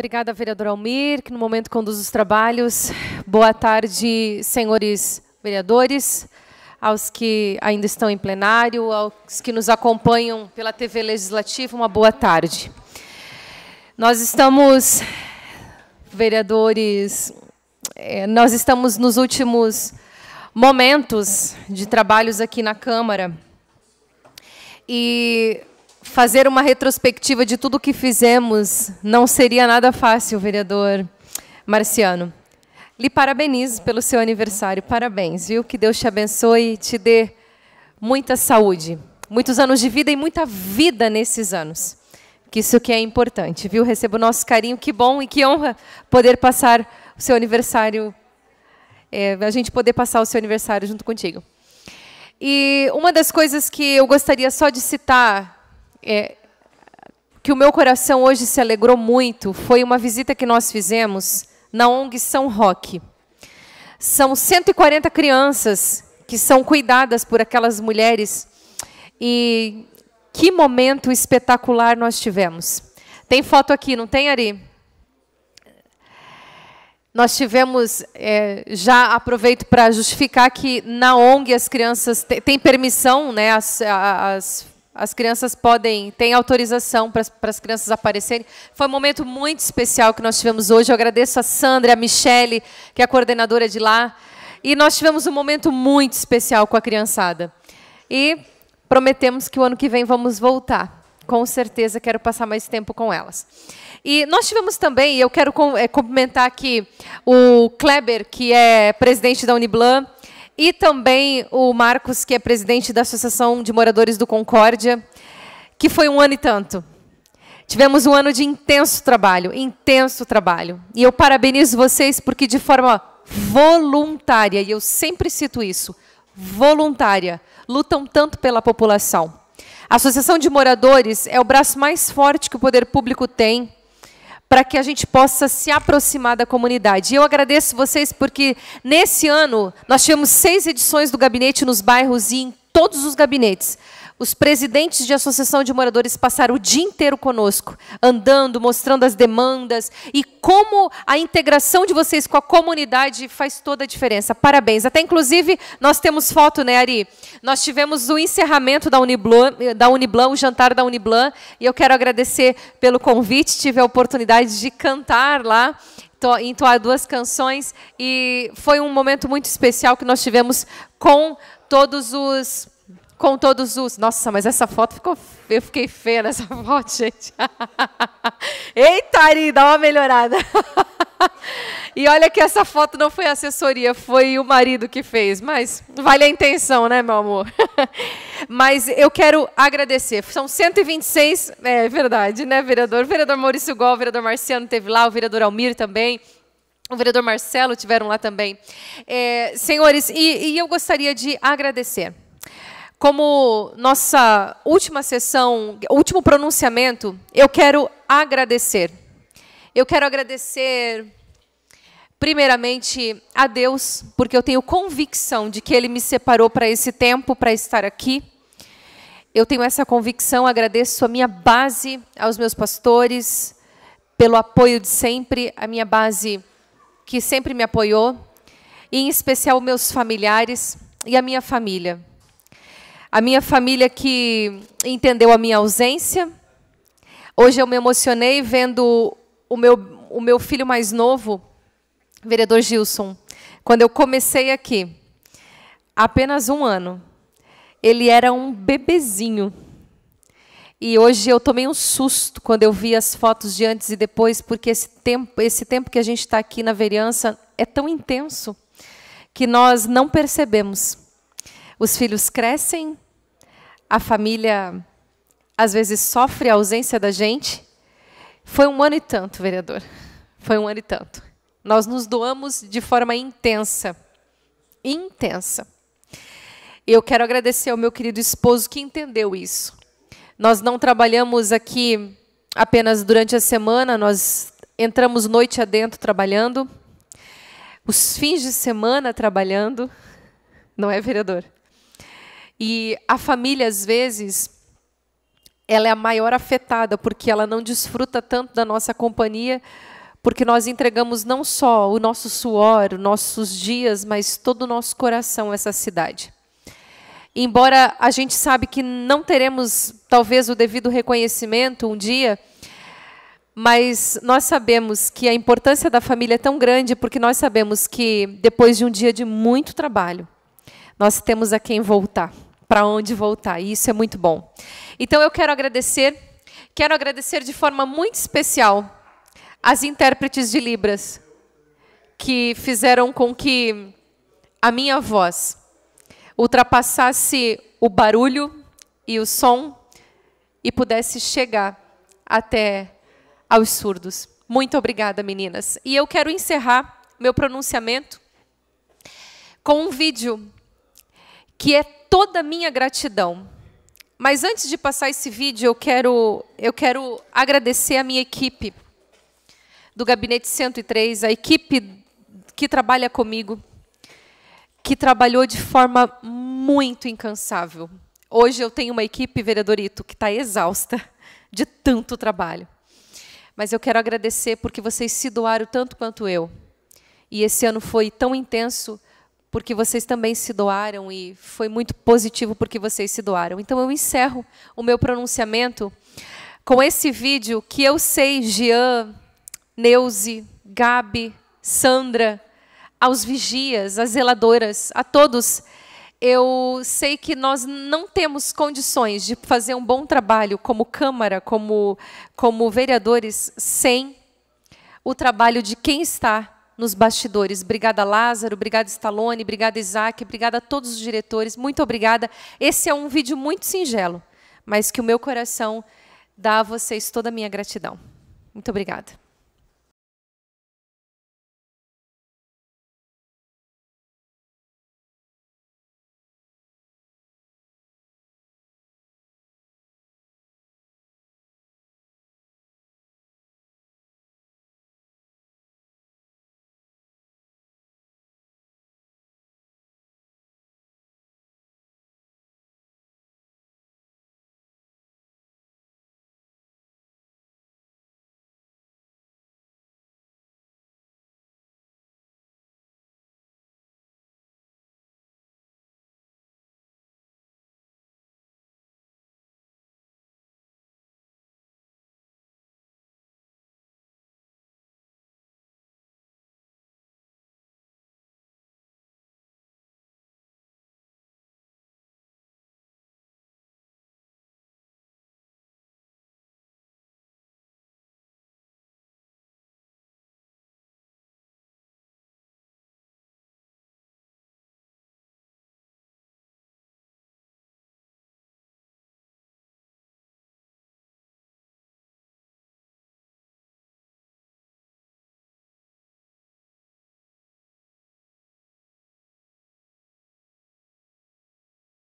Obrigada, vereador Almir, que no momento conduz os trabalhos. Boa tarde, senhores vereadores, aos que ainda estão em plenário, aos que nos acompanham pela TV Legislativa, uma boa tarde. Nós estamos, vereadores, eh, nós estamos nos últimos momentos de trabalhos aqui na Câmara. E fazer uma retrospectiva de tudo o que fizemos não seria nada fácil, vereador Marciano. Lhe parabenizo pelo seu aniversário. Parabéns, viu? Que Deus te abençoe e te dê muita saúde, muitos anos de vida e muita vida nesses anos. Que isso que é importante, viu? Recebo o nosso carinho. Que bom e que honra poder passar o seu aniversário, é, a gente poder passar o seu aniversário junto contigo. E uma das coisas que eu gostaria só de citar é, que o meu coração hoje se alegrou muito foi uma visita que nós fizemos na ONG São Roque. São 140 crianças que são cuidadas por aquelas mulheres e que momento espetacular nós tivemos. Tem foto aqui, não tem, Ari? Nós tivemos, é, já aproveito para justificar que na ONG as crianças têm permissão, né, as, as as crianças podem, tem autorização para, as crianças aparecerem. Foi um momento muito especial que nós tivemos hoje. Eu agradeço a Sandra, a Michele, que é a coordenadora de lá. E nós tivemos um momento muito especial com a criançada. E prometemos que o ano que vem vamos voltar. Com certeza quero passar mais tempo com elas. E nós tivemos também, eu quero eh, cumprimentar aqui o Kleber, que é presidente da Uniblan, e também o Marcos, que é presidente da Associação de Moradores do Concórdia, que foi um ano e tanto. Tivemos um ano de intenso trabalho, intenso trabalho. E eu parabenizo vocês porque de forma voluntária, e eu sempre cito isso, voluntária, lutam tanto pela população. A Associação de Moradores é o braço mais forte que o poder público tem para que a gente possa se aproximar da comunidade. E eu agradeço vocês porque nesse ano nós tivemos seis edições do gabinete nos bairros e em todos os gabinetes. Os presidentes de associação de moradores passaram o dia inteiro conosco, andando, mostrando as demandas e como a integração de vocês com a comunidade faz toda a diferença. Parabéns. Até, inclusive, nós temos foto, né, Ari? Nós tivemos o encerramento da Uniblan, da Uniblan o jantar da Uniblan, e eu quero agradecer pelo convite. Tive a oportunidade de cantar lá entoar duas canções e foi um momento muito especial que nós tivemos com todos os com todos os. Nossa, mas essa foto ficou. Eu fiquei feia nessa foto, gente. Eita, Ari, dá uma melhorada. e olha que essa foto não foi assessoria, foi o marido que fez. Mas vale a intenção, né, meu amor? mas eu quero agradecer. São 126. É verdade, né, vereador? vereador Maurício Gol, vereador Marciano teve lá, o vereador Almir também. O vereador Marcelo tiveram lá também. É, senhores, e, e eu gostaria de agradecer como nossa última sessão, último pronunciamento, eu quero agradecer. Eu quero agradecer, primeiramente, a Deus, porque eu tenho convicção de que Ele me separou para esse tempo, para estar aqui. Eu tenho essa convicção, agradeço a minha base, aos meus pastores, pelo apoio de sempre, a minha base que sempre me apoiou, e em especial meus familiares e a minha família a minha família que entendeu a minha ausência. Hoje eu me emocionei vendo o meu, o meu filho mais novo, vereador Gilson, quando eu comecei aqui, apenas um ano, ele era um bebezinho. E hoje eu tomei um susto quando eu vi as fotos de antes e depois, porque esse tempo, esse tempo que a gente está aqui na vereança é tão intenso que nós não percebemos. Os filhos crescem, a família às vezes sofre a ausência da gente. Foi um ano e tanto, vereador. Foi um ano e tanto. Nós nos doamos de forma intensa. Intensa. Eu quero agradecer ao meu querido esposo que entendeu isso. Nós não trabalhamos aqui apenas durante a semana, nós entramos noite adentro trabalhando, os fins de semana trabalhando, não é, vereador? E a família, às vezes, ela é a maior afetada, porque ela não desfruta tanto da nossa companhia, porque nós entregamos não só o nosso suor, nossos dias, mas todo o nosso coração a essa cidade. Embora a gente sabe que não teremos talvez o devido reconhecimento um dia, mas nós sabemos que a importância da família é tão grande porque nós sabemos que depois de um dia de muito trabalho, nós temos a quem voltar para onde voltar. E isso é muito bom. Então eu quero agradecer, quero agradecer de forma muito especial as intérpretes de Libras que fizeram com que a minha voz ultrapassasse o barulho e o som e pudesse chegar até aos surdos. Muito obrigada, meninas. E eu quero encerrar meu pronunciamento com um vídeo que é toda a minha gratidão. Mas antes de passar esse vídeo, eu quero, eu quero agradecer a minha equipe do Gabinete 103, a equipe que trabalha comigo, que trabalhou de forma muito incansável. Hoje eu tenho uma equipe, vereadorito, que está exausta de tanto trabalho. Mas eu quero agradecer porque vocês se doaram tanto quanto eu. E esse ano foi tão intenso porque vocês também se doaram e foi muito positivo porque vocês se doaram. Então eu encerro o meu pronunciamento com esse vídeo que eu sei Jean, Neuze, Gabi, Sandra, aos vigias, às zeladoras, a todos. Eu sei que nós não temos condições de fazer um bom trabalho como Câmara, como, como vereadores, sem o trabalho de quem está nos bastidores. Obrigada, Lázaro, obrigada, Stallone, obrigada, Isaac, obrigada a todos os diretores, muito obrigada. Esse é um vídeo muito singelo, mas que o meu coração dá a vocês toda a minha gratidão. Muito obrigada.